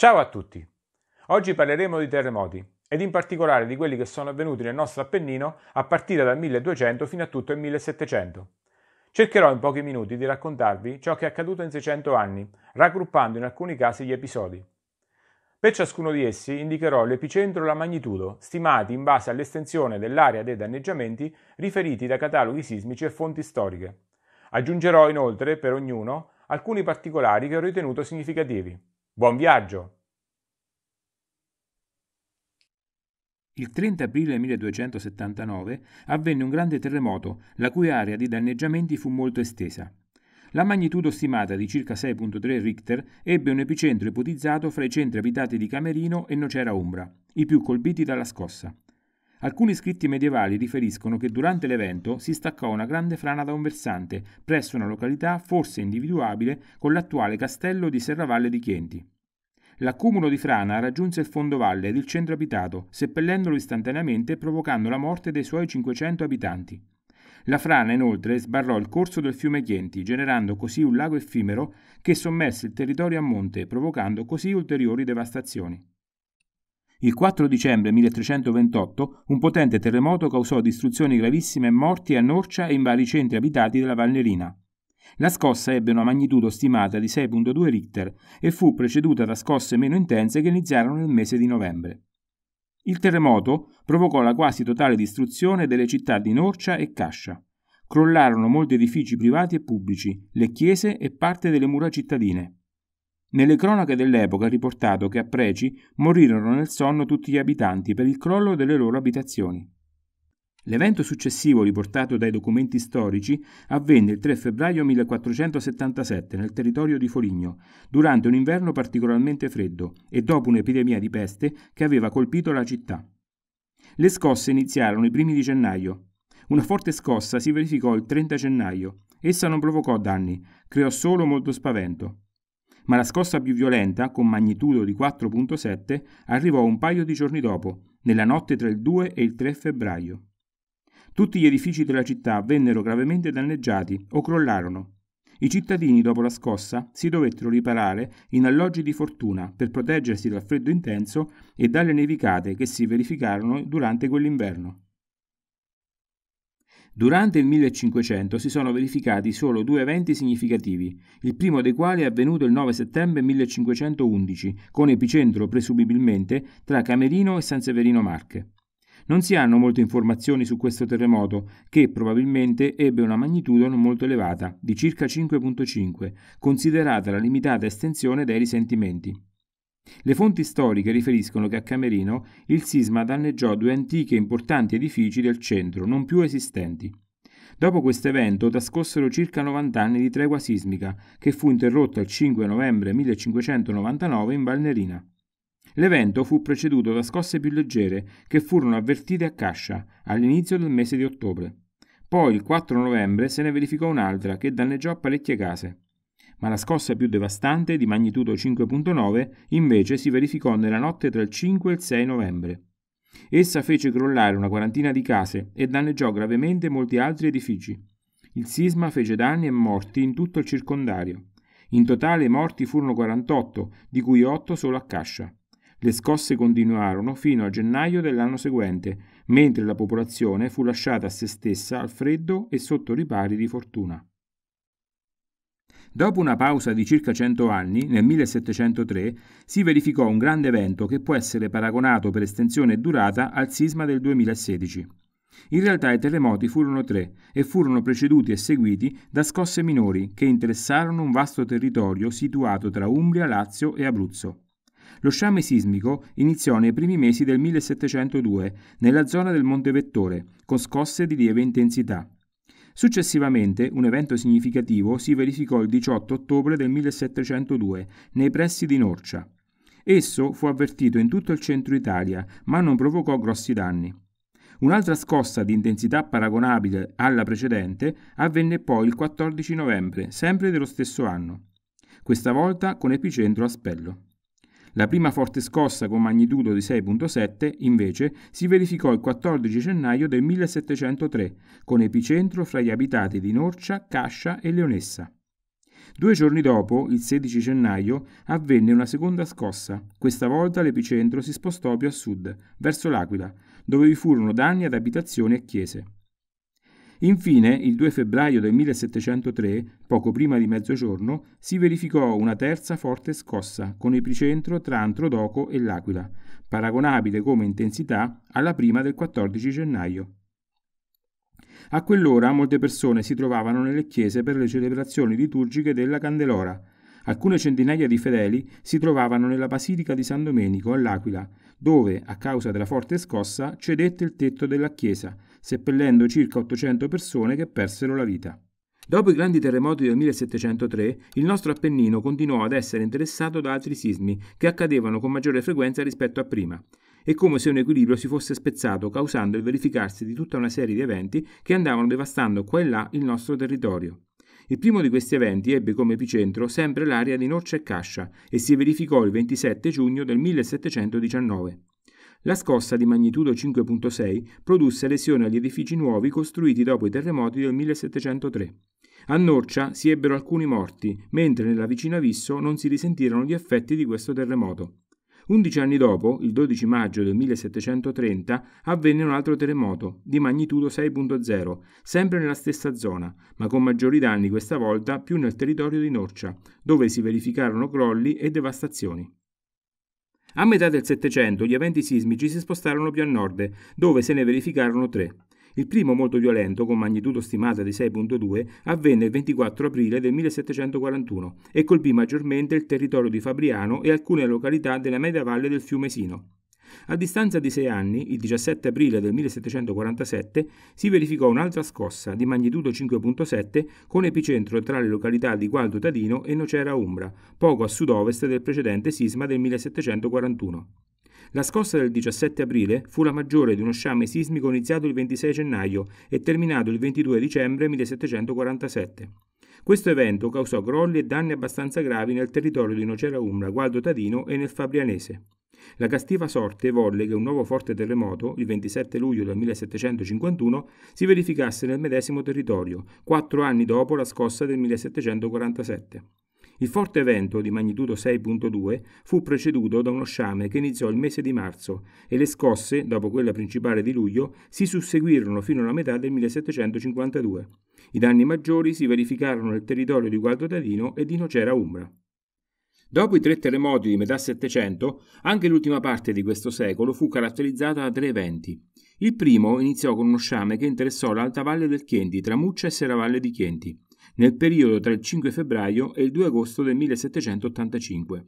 Ciao a tutti! Oggi parleremo di terremoti ed in particolare di quelli che sono avvenuti nel nostro Appennino a partire dal 1200 fino a tutto il 1700. Cercherò in pochi minuti di raccontarvi ciò che è accaduto in 600 anni, raggruppando in alcuni casi gli episodi. Per ciascuno di essi indicherò l'epicentro e la magnitudo, stimati in base all'estensione dell'area dei danneggiamenti riferiti da cataloghi sismici e fonti storiche. Aggiungerò inoltre, per ognuno, alcuni particolari che ho ritenuto significativi. Buon viaggio! Il 30 aprile 1279 avvenne un grande terremoto, la cui area di danneggiamenti fu molto estesa. La magnitudo stimata di circa 6.3 Richter ebbe un epicentro ipotizzato fra i centri abitati di Camerino e Nocera Umbra, i più colpiti dalla scossa. Alcuni scritti medievali riferiscono che durante l'evento si staccò una grande frana da un versante presso una località forse individuabile con l'attuale castello di Serravalle di Chienti. L'accumulo di frana raggiunse il fondovalle ed il centro abitato, seppellendolo istantaneamente e provocando la morte dei suoi 500 abitanti. La frana inoltre sbarrò il corso del fiume Chienti, generando così un lago effimero che sommerse il territorio a monte, provocando così ulteriori devastazioni. Il 4 dicembre 1328 un potente terremoto causò distruzioni gravissime e morti a Norcia e in vari centri abitati della Valnerina. La scossa ebbe una magnitudo stimata di 6.2 Richter e fu preceduta da scosse meno intense che iniziarono nel mese di novembre. Il terremoto provocò la quasi totale distruzione delle città di Norcia e Cascia. Crollarono molti edifici privati e pubblici, le chiese e parte delle mura cittadine. Nelle cronache dell'epoca è riportato che a Preci morirono nel sonno tutti gli abitanti per il crollo delle loro abitazioni. L'evento successivo riportato dai documenti storici avvenne il 3 febbraio 1477 nel territorio di Foligno, durante un inverno particolarmente freddo e dopo un'epidemia di peste che aveva colpito la città. Le scosse iniziarono i primi di gennaio. Una forte scossa si verificò il 30 gennaio. Essa non provocò danni, creò solo molto spavento ma la scossa più violenta, con magnitudo di 4.7, arrivò un paio di giorni dopo, nella notte tra il 2 e il 3 febbraio. Tutti gli edifici della città vennero gravemente danneggiati o crollarono. I cittadini, dopo la scossa, si dovettero riparare in alloggi di fortuna per proteggersi dal freddo intenso e dalle nevicate che si verificarono durante quell'inverno. Durante il 1500 si sono verificati solo due eventi significativi, il primo dei quali è avvenuto il 9 settembre 1511, con epicentro presumibilmente tra Camerino e San Severino Marche. Non si hanno molte informazioni su questo terremoto, che probabilmente ebbe una magnitudo non molto elevata, di circa 5.5, considerata la limitata estensione dei risentimenti. Le fonti storiche riferiscono che a Camerino il sisma danneggiò due antichi e importanti edifici del centro, non più esistenti. Dopo questo evento trascorsero circa 90 anni di tregua sismica, che fu interrotta il 5 novembre 1599 in Valnerina. L'evento fu preceduto da scosse più leggere, che furono avvertite a Cascia, all'inizio del mese di ottobre. Poi, il 4 novembre, se ne verificò un'altra, che danneggiò parecchie case ma la scossa più devastante, di magnitudo 5.9, invece si verificò nella notte tra il 5 e il 6 novembre. Essa fece crollare una quarantina di case e danneggiò gravemente molti altri edifici. Il sisma fece danni e morti in tutto il circondario. In totale i morti furono 48, di cui 8 solo a Cascia. Le scosse continuarono fino a gennaio dell'anno seguente, mentre la popolazione fu lasciata a se stessa al freddo e sotto ripari di fortuna. Dopo una pausa di circa 100 anni, nel 1703, si verificò un grande evento che può essere paragonato per estensione e durata al sisma del 2016. In realtà i terremoti furono tre e furono preceduti e seguiti da scosse minori che interessarono un vasto territorio situato tra Umbria, Lazio e Abruzzo. Lo sciame sismico iniziò nei primi mesi del 1702 nella zona del Monte Vettore, con scosse di lieve intensità, Successivamente, un evento significativo si verificò il 18 ottobre del 1702, nei pressi di Norcia. Esso fu avvertito in tutto il centro Italia, ma non provocò grossi danni. Un'altra scossa di intensità paragonabile alla precedente avvenne poi il 14 novembre, sempre dello stesso anno, questa volta con epicentro a Spello. La prima forte scossa con magnitudo di 6.7, invece, si verificò il 14 gennaio del 1703, con epicentro fra gli abitati di Norcia, Cascia e Leonessa. Due giorni dopo, il 16 gennaio, avvenne una seconda scossa. Questa volta l'epicentro si spostò più a sud, verso l'Aquila, dove vi furono danni ad abitazioni e chiese. Infine, il 2 febbraio del 1703, poco prima di mezzogiorno, si verificò una terza forte scossa con epicentro tra Antrodoco e L'Aquila, paragonabile come intensità alla prima del 14 gennaio. A quell'ora molte persone si trovavano nelle chiese per le celebrazioni liturgiche della Candelora. Alcune centinaia di fedeli si trovavano nella Basilica di San Domenico all'Aquila, dove, a causa della forte scossa, cedette il tetto della chiesa seppellendo circa 800 persone che persero la vita. Dopo i grandi terremoti del 1703, il nostro Appennino continuò ad essere interessato da altri sismi che accadevano con maggiore frequenza rispetto a prima. È come se un equilibrio si fosse spezzato, causando il verificarsi di tutta una serie di eventi che andavano devastando qua e là il nostro territorio. Il primo di questi eventi ebbe come epicentro sempre l'area di Norcia e Cascia e si verificò il 27 giugno del 1719. La scossa di magnitudo 5.6 produsse lesioni agli edifici nuovi costruiti dopo i terremoti del 1703. A Norcia si ebbero alcuni morti, mentre nella vicina Visso non si risentirono gli effetti di questo terremoto. Undici anni dopo, il 12 maggio del 1730, avvenne un altro terremoto di magnitudo 6.0, sempre nella stessa zona, ma con maggiori danni questa volta più nel territorio di Norcia, dove si verificarono crolli e devastazioni. A metà del Settecento gli eventi sismici si spostarono più a nord, dove se ne verificarono tre. Il primo molto violento, con magnitudo stimata di 6.2, avvenne il 24 aprile del 1741 e colpì maggiormente il territorio di Fabriano e alcune località della media valle del fiume Sino. A distanza di sei anni, il 17 aprile del 1747, si verificò un'altra scossa di magnitudo 5.7 con epicentro tra le località di Gualdo Tadino e Nocera Umbra, poco a sud-ovest del precedente sisma del 1741. La scossa del 17 aprile fu la maggiore di uno sciame sismico iniziato il 26 gennaio e terminato il 22 dicembre 1747. Questo evento causò crolli e danni abbastanza gravi nel territorio di Nocera Umbra, Gualdo Tadino e nel Fabrianese. La castiva sorte volle che un nuovo forte terremoto, il 27 luglio del 1751, si verificasse nel medesimo territorio, quattro anni dopo la scossa del 1747. Il forte evento di magnitudo 6.2 fu preceduto da uno sciame che iniziò il mese di marzo e le scosse, dopo quella principale di luglio, si susseguirono fino alla metà del 1752. I danni maggiori si verificarono nel territorio di Gualdo Tadino e di Nocera Umbra. Dopo i tre terremoti di metà Settecento, anche l'ultima parte di questo secolo fu caratterizzata da tre eventi. Il primo iniziò con uno sciame che interessò l'alta valle del Chienti tra Muccia e Serravalle di Chienti, nel periodo tra il 5 febbraio e il 2 agosto del 1785.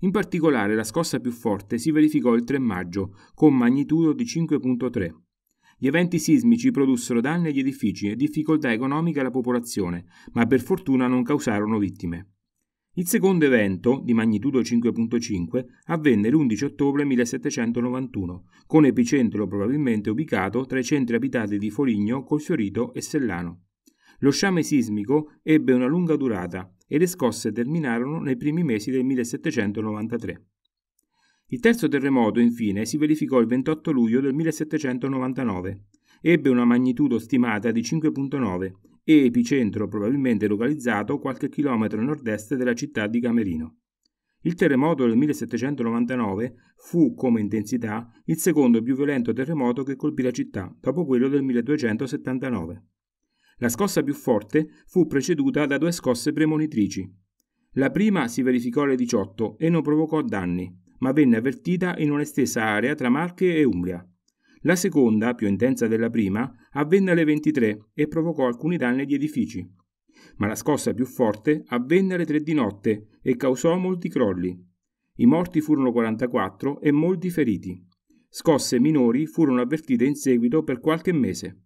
In particolare la scossa più forte si verificò il 3 maggio, con magnitudo di 5.3. Gli eventi sismici produssero danni agli edifici e difficoltà economiche alla popolazione, ma per fortuna non causarono vittime. Il secondo evento, di magnitudo 5.5, avvenne l'11 ottobre 1791, con epicentro probabilmente ubicato tra i centri abitati di Foligno, Colfiorito e Sellano. Lo sciame sismico ebbe una lunga durata e le scosse terminarono nei primi mesi del 1793. Il terzo terremoto, infine, si verificò il 28 luglio del 1799. Ebbe una magnitudo stimata di 5.9 e epicentro probabilmente localizzato qualche chilometro a nord-est della città di Camerino. Il terremoto del 1799 fu, come intensità, il secondo più violento terremoto che colpì la città, dopo quello del 1279. La scossa più forte fu preceduta da due scosse premonitrici. La prima si verificò alle 18 e non provocò danni, ma venne avvertita in una stessa area tra Marche e Umbria. La seconda, più intensa della prima, avvenne alle 23 e provocò alcuni danni agli edifici. Ma la scossa più forte avvenne alle 3 di notte e causò molti crolli. I morti furono 44 e molti feriti. Scosse minori furono avvertite in seguito per qualche mese.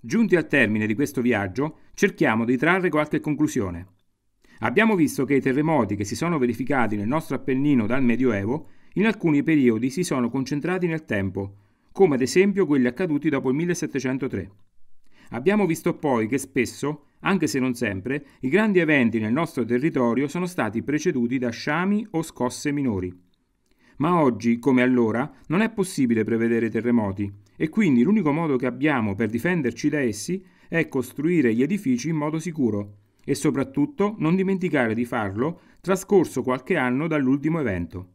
Giunti al termine di questo viaggio, cerchiamo di trarre qualche conclusione. Abbiamo visto che i terremoti che si sono verificati nel nostro Appennino dal Medioevo in alcuni periodi si sono concentrati nel tempo come ad esempio quelli accaduti dopo il 1703. Abbiamo visto poi che spesso, anche se non sempre, i grandi eventi nel nostro territorio sono stati preceduti da sciami o scosse minori. Ma oggi, come allora, non è possibile prevedere terremoti e quindi l'unico modo che abbiamo per difenderci da essi è costruire gli edifici in modo sicuro e soprattutto non dimenticare di farlo trascorso qualche anno dall'ultimo evento.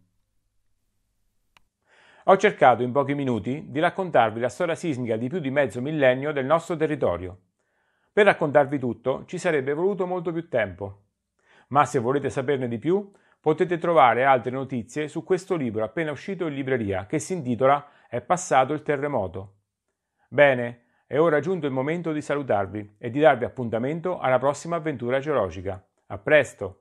Ho cercato in pochi minuti di raccontarvi la storia sismica di più di mezzo millennio del nostro territorio. Per raccontarvi tutto ci sarebbe voluto molto più tempo. Ma se volete saperne di più, potete trovare altre notizie su questo libro appena uscito in libreria che si intitola È passato il terremoto. Bene, è ora giunto il momento di salutarvi e di darvi appuntamento alla prossima avventura geologica. A presto!